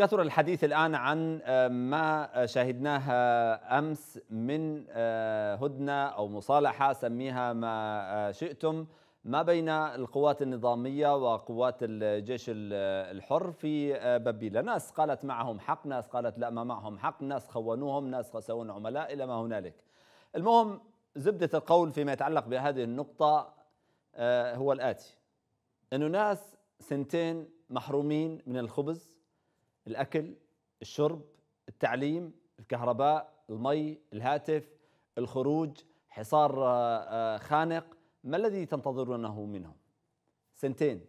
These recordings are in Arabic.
كثر الحديث الآن عن آه، ما آه، شاهدناه أمس من آه، هدنة أو مصالحة سميها ما شئتم ما بين القوات النظامية وقوات الجيش الحر في بابيلا ناس قالت معهم حق ناس قالت لا ما معهم حق ناس خونوهم ناس خسون عملاء إلى ما هنالك المهم زبدة القول فيما يتعلق بهذه النقطة هو الآتي أنه ناس سنتين محرومين من الخبز الاكل، الشرب، التعليم، الكهرباء، المي، الهاتف، الخروج، حصار آه، آه، خانق، ما الذي تنتظرونه منهم؟ سنتين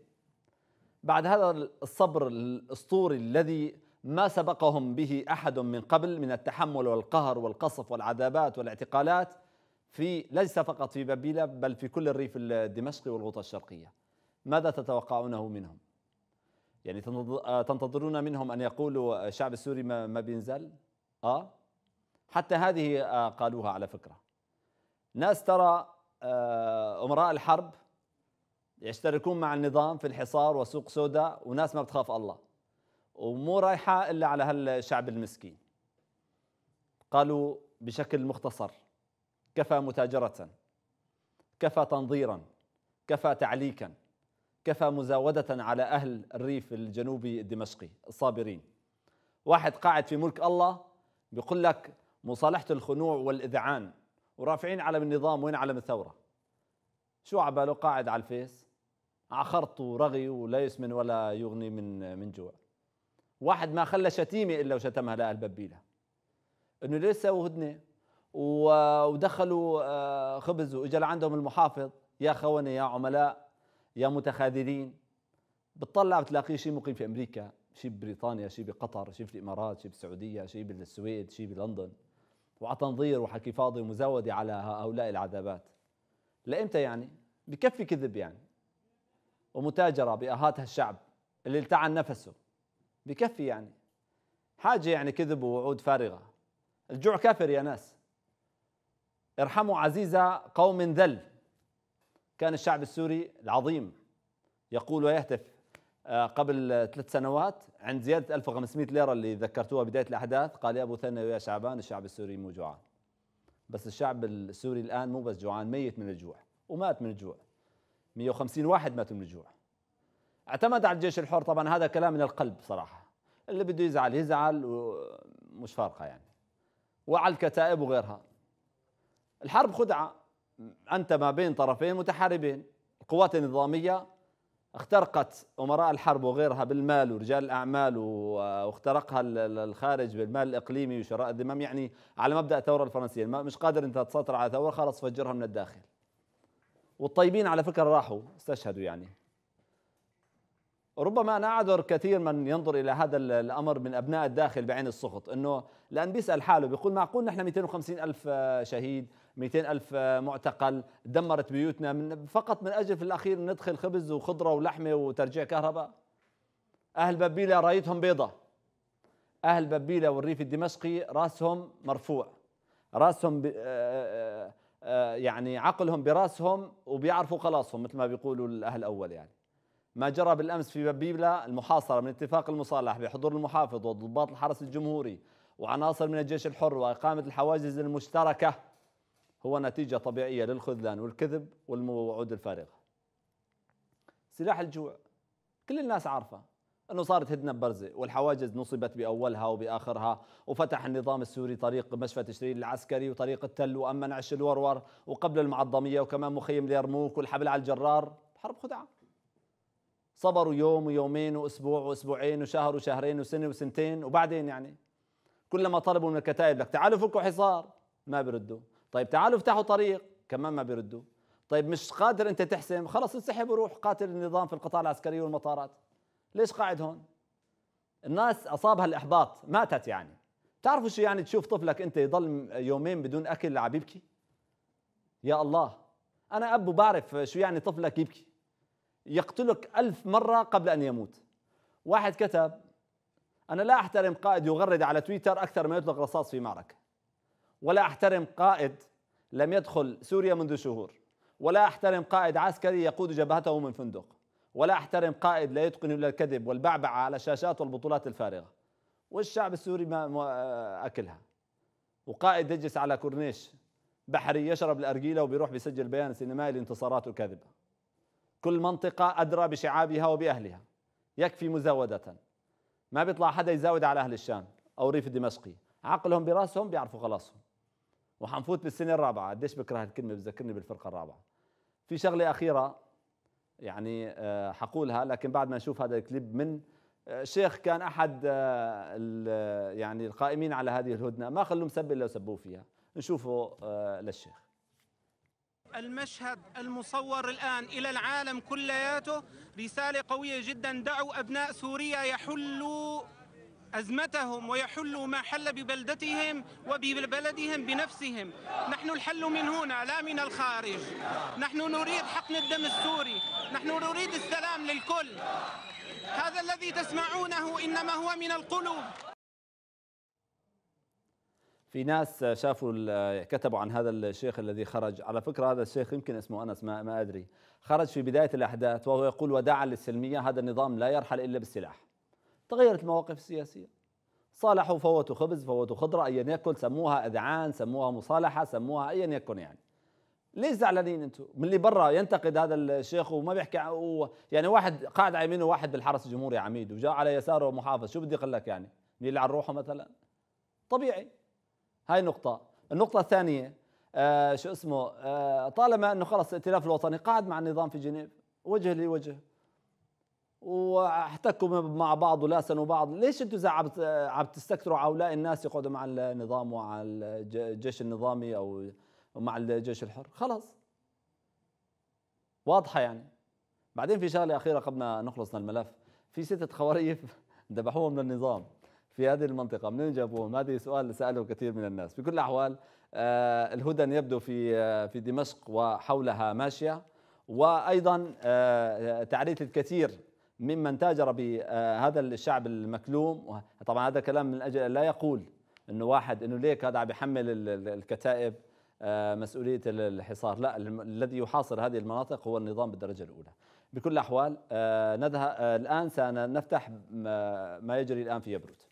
بعد هذا الصبر الاسطوري الذي ما سبقهم به احد من قبل من التحمل والقهر والقصف والعذابات والاعتقالات في ليس فقط في بابيلا بل في كل الريف الدمشقي والغوطه الشرقيه ماذا تتوقعونه منهم؟ يعني آه، تنتظرون منهم أن يقولوا آه، الشعب السوري ما بينزل آه حتى هذه آه، قالوها على فكرة ناس ترى أمراء الحرب يشتركون مع النظام في الحصار وسوق سوداء وناس ما بتخاف الله ومو رايحة إلا على هالشعب المسكين قالوا بشكل مختصر كفى متاجرة كفى تنظيرا كفى تعليكا كفى مزاودة على أهل الريف الجنوبي الدمشقي الصابرين واحد قاعد في ملك الله بيقول لك مصالحة الخنوع والإذعان ورافعين علم النظام وين علم الثورة شو عباله قاعد على الفيس عخرط ورغي ولا يسمن ولا يغني من من جوع واحد ما خلى شتيمة إلا وشتمها لأهل ببيلة إنه ليش سووا هدنة ودخلوا آه، خبز وإجا لعندهم المحافظ يا خونة يا عملاء يا متخاذلين بتطلع بتلاقيه شيء مقيم في امريكا شيء ببريطانيا شيء بقطر شيء في الامارات شيء بالسعوديه شيء بالسويد شيء بلندن وعتنظير وحكي فاضي ومزودة على هؤلاء العذابات لإمتى يعني بكفي كذب يعني ومتاجرة بآهات هالشعب اللي التعن نفسه بكفي يعني حاجة يعني كذب ووعود فارغة الجوع كافر يا ناس ارحموا عزيزة قوم ذل كان الشعب السوري العظيم يقول ويهتف آه، قبل ثلاث سنوات عند زيادة 1500 ليرة اللي ذكرتوها بداية الأحداث قال يا أبو ثنا ويا شعبان الشعب السوري مو جوعان بس الشعب السوري الآن مو بس جوعان ميت من الجوع ومات من الجوع 150 واحد ماتوا من الجوع اعتمد على الجيش الحر طبعا هذا كلام من القلب صراحة اللي بده يزعل يزعل ومش فارقة يعني وعلى الكتائب وغيرها الحرب خدعة أنت ما بين طرفين متحاربين القوات النظامية اخترقت أمراء الحرب وغيرها بالمال ورجال الأعمال واخترقها الخارج بالمال الإقليمي وشراء الذمم يعني على مبدأ الثورة الفرنسية مش قادر أنت تسيطر على ثورة خلاص فجرها من الداخل والطيبين على فكرة راحوا استشهدوا يعني ربما أنا أعذر كثير من ينظر إلى هذا الأمر من أبناء الداخل بعين السخط أنه لأن بيسأل حاله بيقول معقول نحن 250 ألف شهيد 200 ألف معتقل دمرت بيوتنا من فقط من أجل في الأخير ندخل خبز وخضرة ولحمة وترجيع كهرباء أهل بابيلة رايتهم بيضة أهل بابيلة والريف الدمشقي راسهم مرفوع راسهم آه، آه، آه، يعني عقلهم براسهم وبيعرفوا خلاصهم مثل ما بيقولوا الأهل الأول يعني ما جرى بالأمس في بابيلة المحاصرة من اتفاق المصالح بحضور المحافظ وضباط الحرس الجمهوري وعناصر من الجيش الحر وإقامة الحواجز المشتركة هو نتيجة طبيعية للخذلان والكذب والوعود الفارغة سلاح الجوع كل الناس عارفة أنه صارت هدنة ببرزة والحواجز نصبت بأولها وبآخرها وفتح النظام السوري طريق مشفى تشرين العسكري وطريق التل وأمن عش الورور وقبل المعظمية وكمان مخيم اليرموك والحبل على الجرار حرب خدعة صبروا يوم ويومين وأسبوع وأسبوعين وشهر وشهرين وسنة وسنتين وبعدين يعني كلما طلبوا من الكتائب لك تعالوا فكوا حصار ما بردوا طيب تعالوا افتحوا طريق كمان ما بيردوا طيب مش قادر انت تحسم خلص انسحب وروح قاتل النظام في القطاع العسكري والمطارات ليش قاعد هون الناس اصابها الاحباط ماتت يعني تعرفوا شو يعني تشوف طفلك انت يضل يومين بدون اكل عم يبكي يا الله انا اب وبعرف شو يعني طفلك يبكي يقتلك ألف مرة قبل أن يموت واحد كتب أنا لا أحترم قائد يغرد على تويتر أكثر ما يطلق رصاص في معركة ولا أحترم قائد لم يدخل سوريا منذ شهور ولا أحترم قائد عسكري يقود جبهته من فندق ولا أحترم قائد لا يتقن إلا الكذب والبعبعة على الشاشات والبطولات الفارغة والشعب السوري ما أكلها وقائد يجلس على كورنيش بحري يشرب الأرجيلة وبيروح بيسجل بيان سينمائي لانتصاراته كاذبه كل منطقة أدرى بشعابها وبأهلها يكفي مزاودة ما بيطلع حدا يزاود على أهل الشام أو ريف الدمشقي عقلهم براسهم بيعرفوا خلاصهم وحنفوت بالسنه الرابعه قديش بكره هالكلمه بتذكرني بالفرقه الرابعه في شغله اخيره يعني آه، حقولها لكن بعد ما نشوف هذا الكليب من آه، شيخ كان احد آه، يعني القائمين على هذه الهدنه ما خلوا مسبه الا وسبوه فيها نشوفه للشيخ المشهد المصور الآن إلى العالم كلياته رسالة قوية جدا دعوا أبناء سوريا يحلوا أزمتهم ويحلوا ما حل ببلدتهم وببلدهم بنفسهم نحن الحل من هنا لا من الخارج نحن نريد حقن الدم السوري نحن نريد السلام للكل هذا الذي تسمعونه إنما هو من القلوب في ناس شافوا كتبوا عن هذا الشيخ الذي خرج على فكرة هذا الشيخ يمكن اسمه أنس ما, ما أدري خرج في بداية الأحداث وهو يقول وداعا للسلمية هذا النظام لا يرحل إلا بالسلاح تغيرت المواقف السياسية صالحوا فوتوا خبز فوتوا خضرة أيا يكن سموها أذعان سموها مصالحة سموها أيا يكن يعني ليش زعلانين انتم؟ من اللي برا ينتقد هذا الشيخ وما بيحكي و... يعني واحد قاعد على يمينه واحد بالحرس الجمهوري عميد وجاء على يساره محافظ شو بدي اقول لك يعني؟ يلعن روحه مثلا؟ طبيعي هاي نقطة، النقطة الثانية آه شو اسمه آه طالما انه خلص الائتلاف الوطني قاعد مع النظام في جنيف وجه لوجه واحتكوا مع بعض ولاسنوا بعض ليش انتم عم عم تستكتروا عولاء الناس يقعدوا مع النظام ومع الجيش النظامي او مع الجيش الحر خلص واضحه يعني بعدين في شغله اخيره قبل ما نخلص من الملف في ستة خواريف ذبحوهم للنظام في هذه المنطقة منين جابوهم؟ هذه سؤال سأله كثير من الناس بكل الأحوال آه، الهدن يبدو في آه، في دمشق وحولها ماشية وأيضا آه، تعريف الكثير ممن تاجر بهذا الشعب المكلوم طبعا هذا الكلام من اجل لا يقول انه واحد انه ليك هذا عم يحمل الكتائب آه، مسؤوليه الحصار لا الذي يحاصر هذه المناطق هو النظام بالدرجه الاولى بكل الاحوال آه، نذهب آه، الان سنفتح ما يجري الان في يبروت